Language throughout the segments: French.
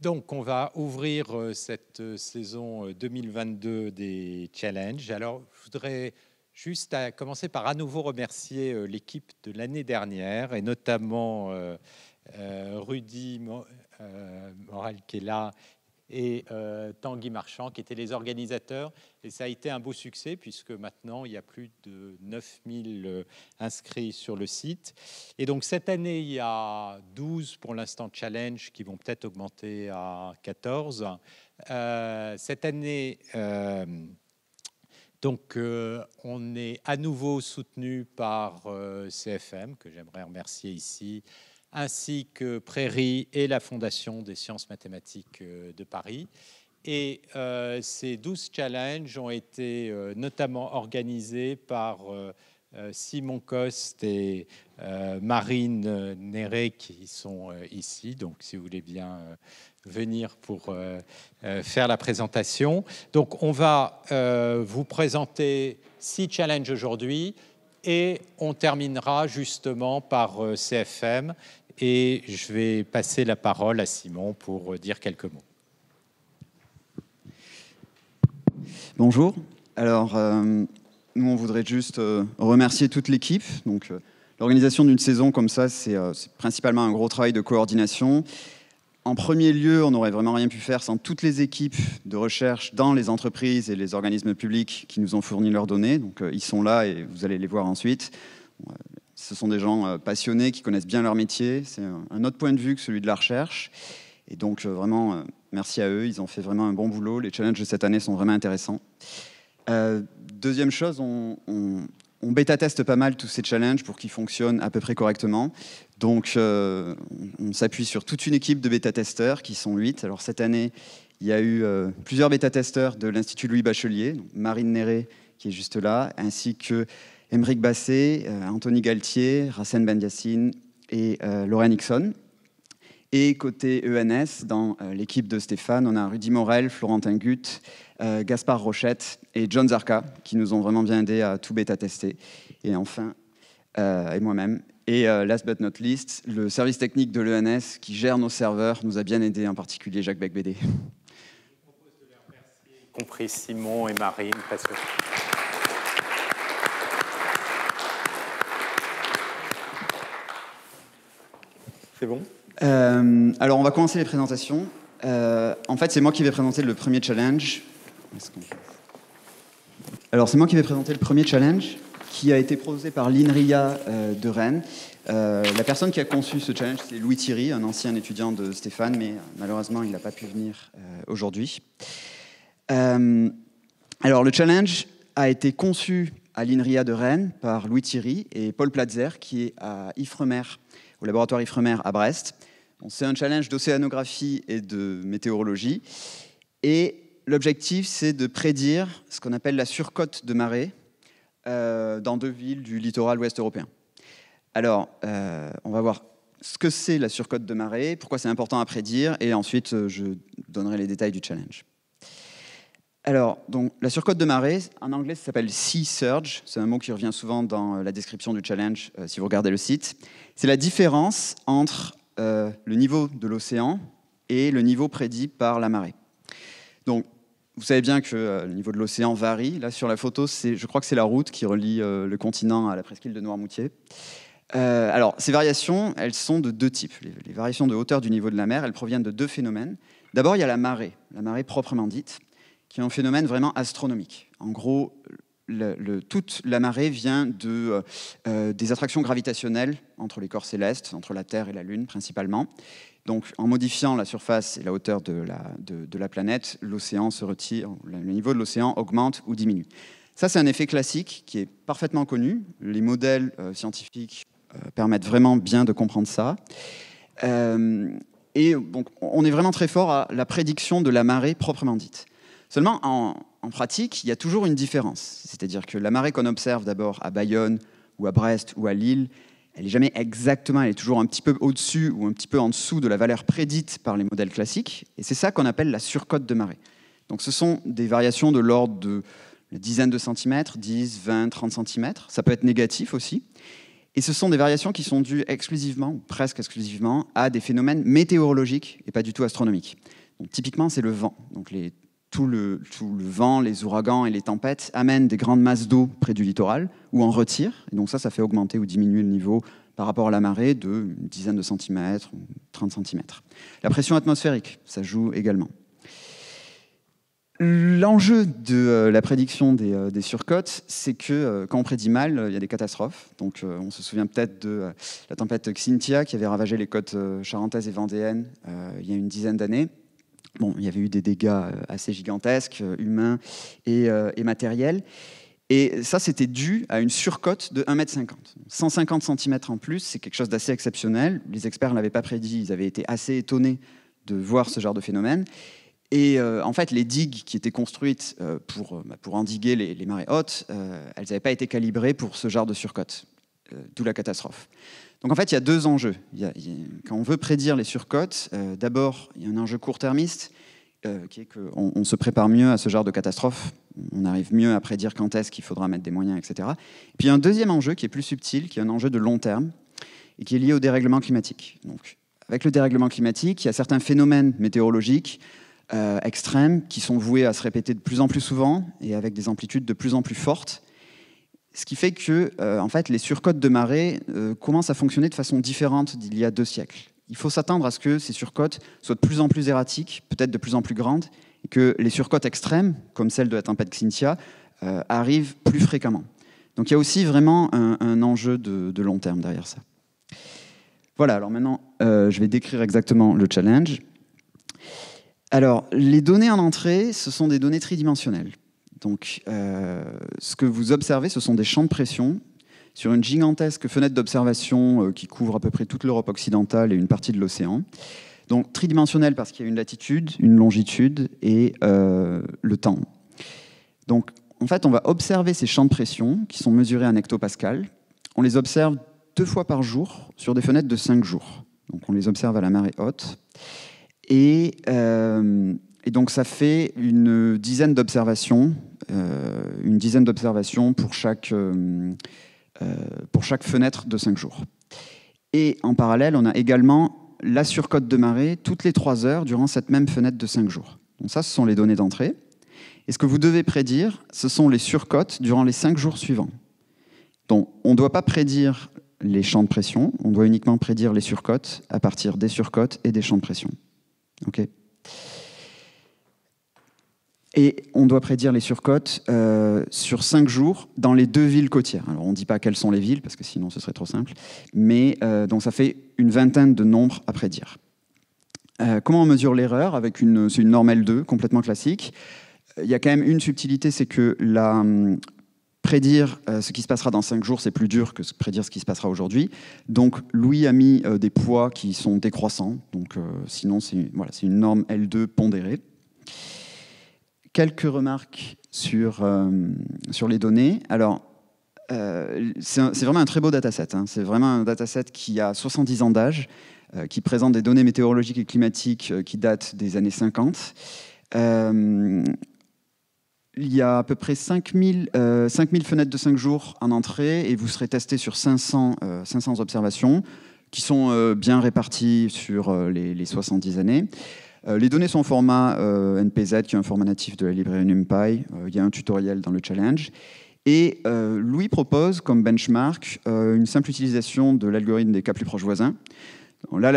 Donc, on va ouvrir euh, cette euh, saison 2022 euh, des challenges. Alors, je voudrais juste commencer par à nouveau remercier l'équipe de l'année dernière et notamment Rudy Moral qui est là et euh, Tanguy Marchand, qui étaient les organisateurs. Et ça a été un beau succès, puisque maintenant, il y a plus de 9000 euh, inscrits sur le site. Et donc, cette année, il y a 12 pour l'instant challenge qui vont peut-être augmenter à 14. Euh, cette année, donc, on est à nouveau soutenu par CFM, que j'aimerais remercier ici, ainsi que Prairie et la Fondation des sciences mathématiques euh, de Paris. Et euh, ces 12 challenges ont été euh, notamment organisés par Simon Coste et Marine Néré qui sont ici. Donc, si vous voulez bien venir pour faire la présentation. Donc, on va vous présenter six challenges aujourd'hui et on terminera justement par CFM et je vais passer la parole à Simon pour euh, dire quelques mots. Bonjour. Alors, euh, nous, on voudrait juste euh, remercier toute l'équipe. Donc, l'organisation d'une saison comme ça, c'est principalement un gros travail de coordination. En premier lieu, on n'aurait vraiment rien pu faire sans toutes les équipes de recherche dans les entreprises et les organismes publics qui nous ont fourni leurs données. Donc, ils sont là et vous allez les voir ensuite. Ce sont des gens euh, passionnés qui connaissent bien leur métier. C'est un autre point de vue que celui de la recherche. Et donc, euh, vraiment, euh, merci à eux. Ils ont fait vraiment un bon boulot. Les challenges de cette année sont vraiment intéressants. deuxième chose, on, bêta-teste pas mal tous ces challenges pour qu'ils fonctionnent à peu près correctement. Donc, on s'appuie sur toute une équipe de bêta-testeurs qui sont huit. Alors, cette année, il y a eu plusieurs bêta-testeurs de l'Institut Louis Bachelier, Marine Néré, qui est juste là, ainsi que Emeric Basset, euh, Anthony Galtier, Racine Bendiassine et euh, Lauren Nixon. Et côté ENS, dans euh, l'équipe de Stéphane, on a Rudy Morel, Florentin Gutt, Gaspard Rochette et John Zarka, qui nous ont vraiment bien aidés à tout bêta-tester. Et enfin, et moi-même. Et last but not least, le service technique de l'ENS qui gère nos serveurs nous a bien aidés, en particulier Jacques Becbédé. Je propose de les remercier, y compris Simon et Marine, parce que... bon euh, Alors, on va commencer les présentations. Euh, en fait, c'est moi qui vais présenter le premier challenge. Alors, c'est moi qui vais présenter le premier challenge qui a été proposé par l'INRIA euh, de Rennes. la personne qui a conçu ce challenge, c'est Louis Thierry, un ancien étudiant de Stéphane, mais malheureusement, il n'a pas pu venir aujourd'hui. alors, le challenge a été conçu à l'INRIA de Rennes par Louis Thierry et Paul Platzer, qui est à Ifremer au laboratoire Ifremer à Brest. c'est un challenge d'océanographie et de météorologie. Et l'objectif, c'est de prédire ce qu'on appelle la surcote de marée euh, dans deux villes du littoral ouest européen. Alors, euh, on va voir ce que c'est la surcote de marée, pourquoi c'est important à prédire, et ensuite, euh, je donnerai les détails du challenge. Alors, donc, la surcote de marée, en anglais, ça s'appelle Sea Surge. C'est un mot qui revient souvent dans euh, la description du challenge euh, si vous regardez le site. C'est la différence entre euh, le niveau de l'océan et le niveau prédit par la marée. Donc, vous savez bien que le niveau de l'océan varie. Là, sur la photo, je crois que c'est la route qui relie le continent à la presqu'île de Noirmoutier. alors, ces variations, elles sont de deux types. les variations de hauteur du niveau de la mer, elles proviennent de deux phénomènes. D'abord, il y a la marée, la marée proprement dite qui est un phénomène vraiment astronomique. En gros, le, toute la marée vient de, euh, euh, des attractions gravitationnelles entre les corps célestes, entre la Terre et la Lune principalement. Donc en modifiant la surface et la hauteur de la, planète, l'océan se retire, le niveau de l'océan augmente ou diminue. Ça, c'est un effet classique qui est parfaitement connu. Les modèles euh, scientifiques permettent vraiment bien de comprendre ça. et donc, on est vraiment très fort à la prédiction de la marée proprement dite. Seulement, en, pratique, il y a toujours une différence. C'est-à-dire que la marée qu'on observe d'abord à Bayonne ou à Brest ou à Lille, elle n'est jamais exactement, elle est toujours un petit peu au-dessus ou un petit peu en dessous de la valeur prédite par les modèles classiques. Et c'est ça qu'on appelle la surcote de marée. Donc ce sont des variations de l'ordre de dizaines de centimètres, 10, 20, 30 centimètres. Ça peut être négatif aussi. Et ce sont des variations qui sont dues exclusivement, ou presque exclusivement, à des phénomènes météorologiques et pas du tout astronomiques. Donc, typiquement, c'est le vent. Donc les tout le, vent, les ouragans et les tempêtes amènent des grandes masses d'eau près du littoral ou en retirent. Et donc ça, ça fait augmenter ou diminuer le niveau par rapport à la marée de une dizaine de centimètres, 30 centimètres. La pression atmosphérique, ça joue également. L'enjeu de euh, la prédiction des, euh, des surcotes, c'est que euh, quand on prédit mal, il y a des catastrophes. Donc, on se souvient peut-être de la tempête Xintia qui avait ravagé les côtes charentaises et vendéennes il y a une dizaine d'années. Bon, il y avait eu des dégâts euh, assez gigantesques, euh, humains euh, et, matériels. Et ça, c'était dû à une surcote de 1,50 m. 150 cm en plus, c'est quelque chose d'assez exceptionnel. Les experts n'avaient pas prédit, ils avaient été assez étonnés de voir ce genre de phénomène. Et en fait, les digues qui étaient construites pour, bah, pour endiguer les, les marées hautes, elles n'avaient pas été calibrées pour ce genre de surcote. Euh, d'où la catastrophe. Donc en fait, il y a deux enjeux. quand on veut prédire les surcotes, euh, d'abord, il y a un enjeu court-termiste, euh, qui est qu'on on se prépare mieux à ce genre de catastrophe, on arrive mieux à prédire quand est-ce qu'il faudra mettre des moyens, etc. puis il y a un deuxième enjeu qui est plus subtil, qui est un enjeu de long terme, et qui est lié au dérèglement climatique. Donc, avec le dérèglement climatique, il y a certains phénomènes météorologiques extrêmes qui sont voués à se répéter de plus en plus souvent et avec des amplitudes de plus en plus fortes. Ce qui fait que euh, en fait, les surcotes de marée euh, commencent à fonctionner de façon différente d'il y a deux siècles. Il faut s'attendre à ce que ces surcotes soient de plus en plus erratiques, peut-être de plus en plus grandes, et que les surcotes extrêmes, comme celle de la tempête Cynthia, euh, arrivent plus fréquemment. Donc il y a aussi vraiment un, enjeu de, long terme derrière ça. Voilà, alors maintenant, je vais décrire exactement le challenge. Alors, les données en entrée, ce sont des données tridimensionnelles. Donc, euh, ce que vous observez, ce sont des champs de pression sur une gigantesque fenêtre d'observation euh, qui couvre à peu près toute l'Europe occidentale et une partie de l'océan. Donc, tridimensionnel parce qu'il y a une latitude, une longitude et euh, le temps. Donc, en fait, on va observer ces champs de pression qui sont mesurés en hectopascal. On les observe deux fois par jour sur des fenêtres de cinq jours. Donc, on les observe à la marée haute. Et et donc ça fait une dizaine d'observations, euh, une dizaine d'observations pour chaque, euh, euh, pour chaque fenêtre de 5 jours. Et en parallèle, on a également la surcote de marée toutes les 3 heures durant cette même fenêtre de 5 jours. Donc ça, ce sont les données d'entrée. Et ce que vous devez prédire, ce sont les surcotes durant les 5 jours suivants. Donc on ne doit pas prédire les champs de pression, on doit uniquement prédire les surcotes à partir des surcotes et des champs de pression. OK et on doit prédire les surcotes euh, sur cinq jours dans les deux villes côtières. Alors on ne dit pas quelles sont les villes, parce que sinon ce serait trop simple. Mais euh, donc ça fait une vingtaine de nombres à prédire. Euh, comment on mesure l'erreur avec une, C'est une norme L2 complètement classique. Il y a quand même une subtilité, c'est que la, hum, prédire ce qui se passera dans cinq jours, c'est plus dur que prédire ce qui se passera aujourd'hui. Donc Louis a mis des poids qui sont décroissants. Donc sinon c'est voilà, c'est une norme L2 pondérée quelques remarques sur, euh, sur les données. Alors, euh, c'est vraiment un très beau dataset. Hein. C'est vraiment un dataset qui a 70 ans d'âge, euh, qui présente des données météorologiques et climatiques qui datent des années 50. il y a à peu près 5000, 5000 fenêtres de 5 jours en entrée et vous serez testé sur 500, 500 observations qui sont bien réparties sur les, les 70 années. Euh, les données sont en format euh, NPZ, qui est un format natif de la librairie NumPy. Euh, il y a un tutoriel dans le challenge. Et Louis propose comme benchmark une simple utilisation de l'algorithme des cas plus proches voisins. Là,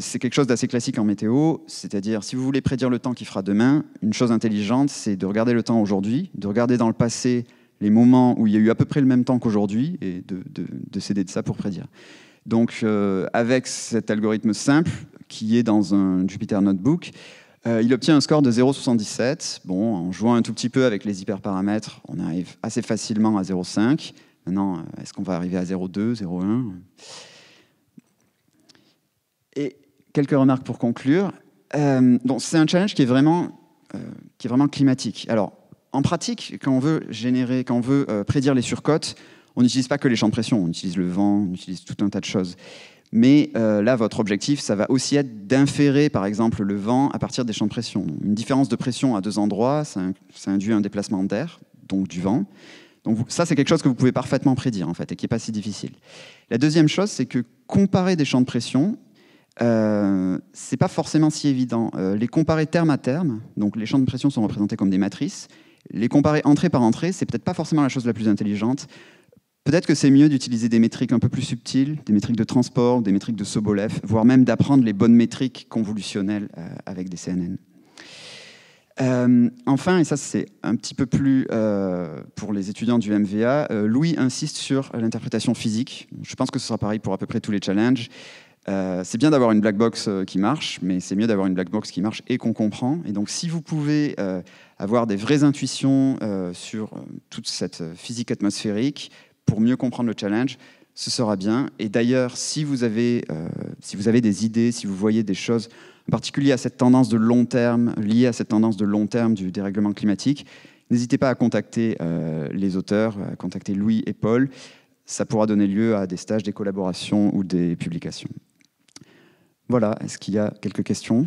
c'est quelque chose d'assez classique en météo, c'est-à-dire si vous voulez prédire le temps qu'il fera demain, une chose intelligente, c'est de regarder le temps aujourd'hui, de regarder dans le passé les moments où il y a eu à peu près le même temps qu'aujourd'hui et de, de s'aider de ça pour prédire. Donc, avec cet algorithme simple, qui est dans un Jupyter Notebook. Euh, il obtient un score de 0,77. Bon, en jouant un tout petit peu avec les hyperparamètres, on arrive assez facilement à 0,5. Maintenant, euh, est-ce qu'on va arriver à 0,2, 0,1 Et quelques remarques pour conclure. Euh, c'est un challenge qui est vraiment, euh, qui est vraiment climatique. Alors, en pratique, quand on veut générer, quand on veut prédire les surcotes, on n'utilise pas que les champs de pression, on utilise le vent, on utilise tout un tas de choses. Mais euh, là, votre objectif, ça va aussi être d'inférer, par exemple, le vent à partir des champs de pression. Une différence de pression à deux endroits, ça, induit un déplacement d'air, donc du vent. Donc ça, c'est quelque chose que vous pouvez parfaitement prédire, en fait, et qui n'est pas si difficile. La deuxième chose, c'est que comparer des champs de pression, euh, ce n'est pas forcément si évident. Euh, les comparer terme à terme, donc les champs de pression sont représentés comme des matrices, les comparer entrée par entrée, c'est peut-être pas forcément la chose la plus intelligente. Peut-être que c'est mieux d'utiliser des métriques un peu plus subtiles, des métriques de transport, des métriques de Sobolev, voire même d'apprendre les bonnes métriques convolutionnelles euh, avec des CNN. Euh, enfin, et ça c'est un petit peu plus euh, pour les étudiants du MVA, Louis insiste sur l'interprétation physique. Je pense que ce sera pareil pour à peu près tous les challenges. c'est bien d'avoir une black box qui marche, mais c'est mieux d'avoir une black box qui marche et qu'on comprend. Et donc si vous pouvez avoir des vraies intuitions sur toute cette physique atmosphérique, pour mieux comprendre le challenge, ce sera bien. Et d'ailleurs, si, vous avez, euh, si vous avez des idées, si vous voyez des choses, en particulier à cette tendance de long terme, liée à cette tendance de long terme du dérèglement climatique, n'hésitez pas à contacter euh, les auteurs, à contacter Louis et Paul. Ça pourra donner lieu à des stages, des collaborations ou des publications. Voilà, est-ce qu'il y a quelques questions